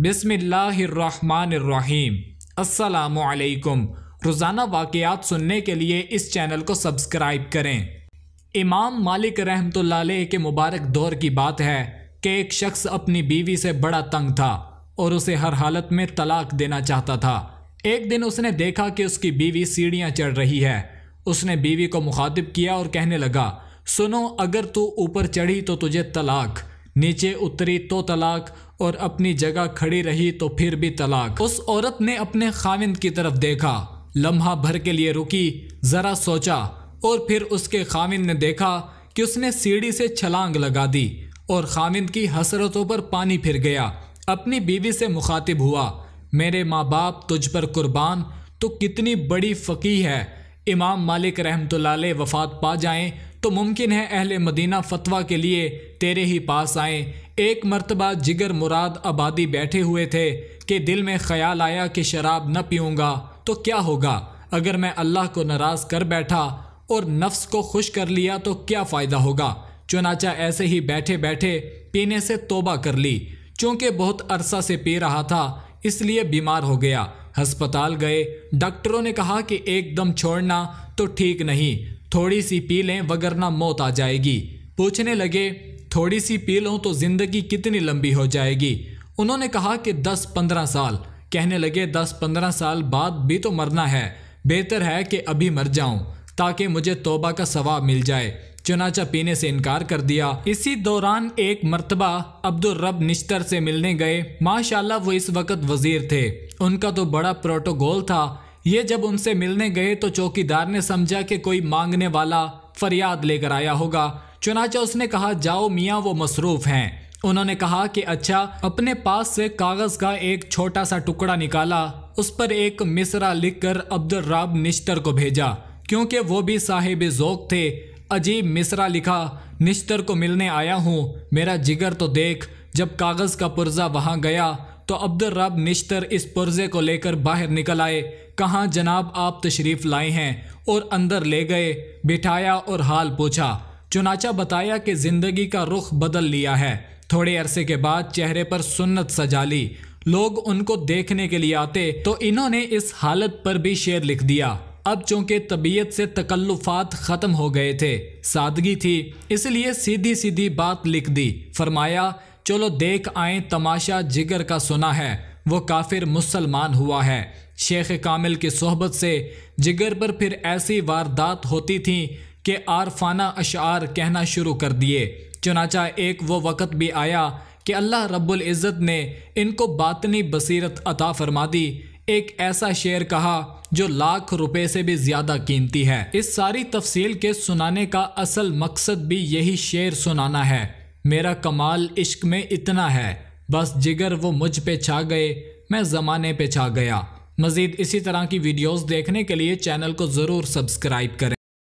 बिसमीम् अलैकुम रोज़ाना वाक़ात सुनने के लिए इस चैनल को सब्सक्राइब करें इमाम मालिक रहमत के मुबारक दौर की बात है कि एक शख्स अपनी बीवी से बड़ा तंग था और उसे हर हालत में तलाक देना चाहता था एक दिन उसने देखा कि उसकी बीवी सीढ़ियाँ चढ़ रही है उसने बीवी को मुखातिब किया और कहने लगा सुनो अगर तू ऊपर चढ़ी तो तुझे तलाक नीचे उतरी तो तलाक और अपनी जगह खड़ी रही तो फिर भी तलाक उस औरत ने अपने खाविंद की तरफ देखा लम्हा भर के लिए रुकी ज़रा सोचा और फिर उसके खाविंद ने देखा कि उसने सीढ़ी से छलांग लगा दी और खाविंद की हसरतों पर पानी फिर गया अपनी बीवी से मुखातिब हुआ मेरे माँ बाप तुझ पर कुर्बान तो कितनी बड़ी फ़की है इमाम मालिक रहमत वफ़ात पा जाएं तो मुमकिन है अहल मदीना फतवा के लिए तेरे ही पास आए एक मरतबा जिगर मुराद आबादी बैठे हुए थे कि दिल में ख्याल आया कि शराब न पीऊँगा तो क्या होगा अगर मैं अल्लाह को नाराज़ कर बैठा और नफ्स को खुश कर लिया तो क्या फ़ायदा होगा चुनाचा ऐसे ही बैठे बैठे पीने से तोबा कर ली चूँकि बहुत अरसा से पी रहा था इसलिए बीमार हो गया हस्पताल गए डॉक्टरों ने कहा कि एकदम छोड़ना तो ठीक नहीं थोड़ी सी पी लें वगरना मौत आ जाएगी पूछने लगे थोड़ी सी पी लूँ तो ज़िंदगी कितनी लंबी हो जाएगी उन्होंने कहा कि दस पंद्रह साल कहने लगे दस पंद्रह साल बाद भी तो मरना है बेहतर है कि अभी मर जाऊं ताकि मुझे तोबा का सवाब मिल जाए चुनाचा पीने से इनकार कर दिया इसी दौरान एक मरतबा अब्दुलरब निश्तर से मिलने गए माशाल्लाह वो इस वक्त वजीर थे उनका तो बड़ा प्रोटोकॉल था ये जब उनसे मिलने गए तो चौकीदार ने समझा कि कोई मांगने वाला फरियाद लेकर आया होगा चुनाचा उसने कहा जाओ मियाँ वो मसरूफ हैं उन्होंने कहा कि अच्छा अपने पास से कागज का एक छोटा सा टुकड़ा निकाला उस पर एक मिसरा लिखकर अब्दुल राब निश्तर को भेजा क्योंकि वो भी साहिब जोक थे अजीब मिसरा लिखा निश्तर को मिलने आया हूँ मेरा जिगर तो देख जब कागज़ का पुर्जा वहाँ गया तो अब्दुल रब निश्तर इस पुर्जे को लेकर बाहर निकल आए कहाँ जनाब आप तशरीफ़ लाए हैं और अंदर ले गए बिठाया और हाल पूछा चुनाचा बताया कि ज़िंदगी का रुख बदल लिया है थोड़े अरसे के बाद चेहरे पर सुन्नत सजा ली लोग उनको देखने के लिए आते तो इन्होंने इस हालत पर भी शेर लिख दिया अब चूंकि तबीयत से तकल्लुफात ख़त्म हो गए थे सादगी थी इसलिए सीधी सीधी बात लिख दी फरमाया चलो देख आए तमाशा जिगर का सुना है वो काफिर मुसलमान हुआ है शेख कामिल की सोहबत से जिगर पर फिर ऐसी वारदात होती थी कि आरफाना अशार कहना शुरू कर दिए चुनाचा एक वो वक़्त भी आया कि अल्लाह रब्बुल इज़्ज़त ने इनको बातनी बसीरत अता फरमा दी एक ऐसा शेर कहा जो लाख रुपए से भी ज़्यादा कीमती है इस सारी तफसील के सुनाने का असल मकसद भी यही शेर सुनाना है मेरा कमाल इश्क में इतना है बस जिगर वो मुझ पे छा गए मैं ज़माने पे छा गया मज़ीद इसी तरह की वीडियोस देखने के लिए चैनल को ज़रूर सब्सक्राइब करें